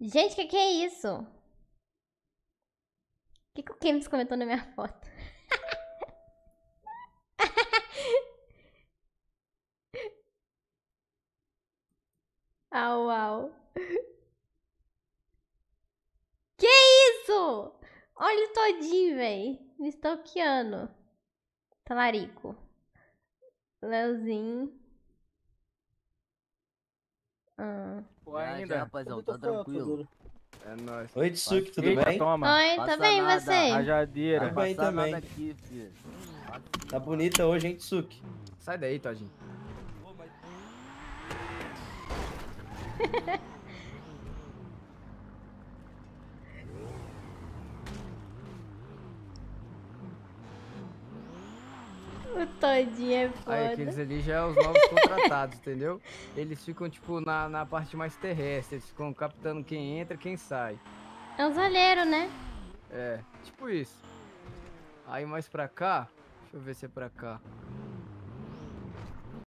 Gente, o que, que é isso? O que, que o Kemis comentou na minha foto? au, au. Que isso? Olha ele todinho, véi. Me stalkeando. Talarico. Leozinho. Ah. Pô, ainda. rapazão, tá tranquilo. É nóis. Oi, Tsuki, tudo Eita, bem? Toma. Oi, tá bem nada. você? Rajadeira. Tá bem também. Aqui, tá bonita hoje, hein, Tsuki? Sai daí, Todinho. O Todinho é foda. Aí aqueles ali já são é os novos contratados, entendeu? Eles ficam, tipo, na, na parte mais terrestre. Eles ficam captando quem entra quem sai. É um zagueiro, né? É, tipo isso. Aí mais pra cá. Deixa eu ver se é pra cá.